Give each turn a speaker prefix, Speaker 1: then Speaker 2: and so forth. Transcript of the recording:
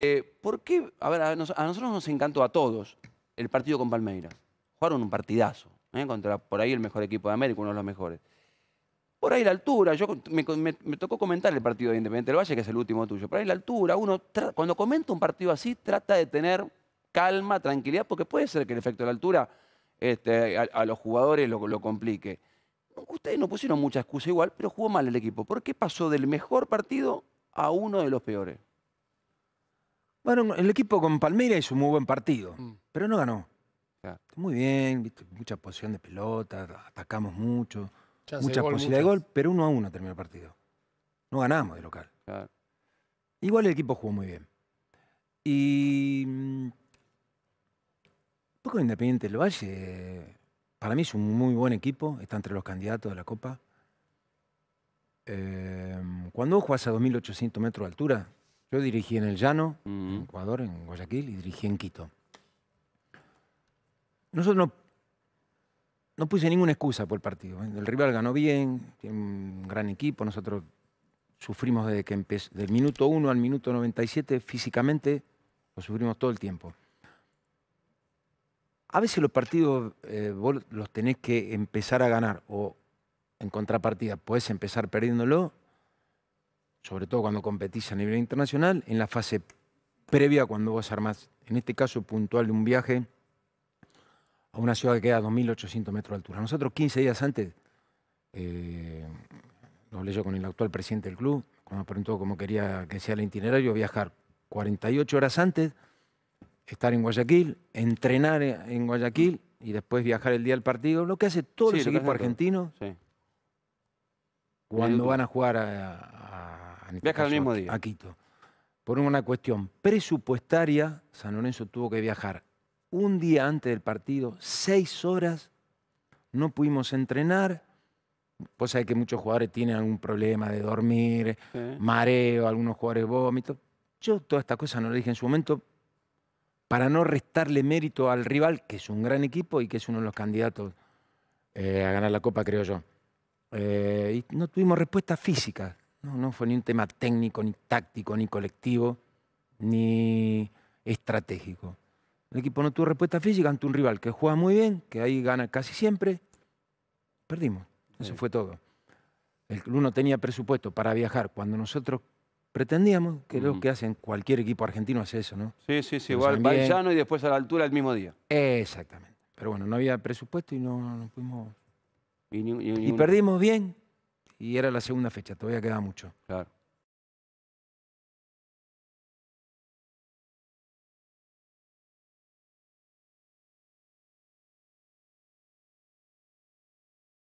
Speaker 1: Eh, ¿Por qué? A ver, a, nosotros nos encantó a todos el partido con Palmeiras. Jugaron un partidazo, ¿eh? contra por ahí el mejor equipo de América, uno de los mejores. Por ahí la altura, yo me, tocó comentar el partido de Independiente del Valle, que es el último tuyo. Por ahí la altura, uno cuando comenta un partido así, trata de tener calma, tranquilidad, porque puede ser que el efecto de la altura este, a, los jugadores lo, lo complique. Ustedes no pusieron mucha excusa igual, pero jugó mal el equipo. ¿Por qué pasó del mejor partido a uno de los peores?
Speaker 2: Bueno, el equipo con Palmeiras hizo un muy buen partido, mm. pero no ganó. Muy bien, mucha posición de pelota, atacamos mucho, muchas mucha de gol, pero uno a uno terminó el partido. No ganamos de local. Igual el equipo jugó muy bien. Y. Mm, un poco independiente del Valle. Para mí es un muy buen equipo, está entre los candidatos de la Copa. Em, cuando vos jugás a 2.800 metros de altura, yo dirigí en el Llano, en Ecuador, en Guayaquil, y dirigí en Quito. Nosotros no, puse ninguna excusa por el partido. ¿eh? El rival ganó bien, tiene un gran equipo. Nosotros sufrimos desde que empezó, del minuto 1 al minuto 97, físicamente lo sufrimos todo el tiempo. A veces los partidos eh, vos los tenés que empezar a ganar o en contrapartida Puedes empezar perdiéndolo sobre todo cuando competís a nivel internacional, en la fase previa cuando vas a armás, en este caso puntual de un viaje a una ciudad que queda a 2.800 metros de altura. Nosotros 15 días antes, eh, lo hablé yo con el actual presidente del club, cuando me preguntó cómo quería que sea el itinerario, viajar 48 horas antes, estar en Guayaquil, entrenar en Guayaquil y después viajar el día del partido, lo que hace todo el equipo argentino cuando van a jugar a este Viaja el mismo día. A Quito. Por una cuestión presupuestaria, San Lorenzo tuvo que viajar un día antes del partido, seis horas, no pudimos entrenar. Vos sabés que muchos jugadores tienen algún problema de dormir, mareo, algunos jugadores vómitos. Yo todas estas cosas no lo dije en su momento para no restarle mérito al rival, que es un gran equipo y que es uno de los candidatos eh, a ganar la Copa, creo yo. Eh, y no tuvimos respuesta física. No, fue ni un tema técnico, ni táctico, ni colectivo, ni estratégico. El equipo no tuvo respuesta física ante un rival que juega muy bien, que ahí gana casi siempre. Perdimos. Eso fue todo. El club no tenía presupuesto para viajar cuando nosotros pretendíamos, que lo que hacen cualquier equipo argentino, hace eso, ¿no? Sí, sí, sí, igual va y
Speaker 1: después a la altura el mismo día.
Speaker 2: Exactamente. Pero bueno, no había presupuesto y no, no pudimos...
Speaker 1: y perdimos bien, y era la
Speaker 2: segunda fecha, todavía queda mucho. Claro.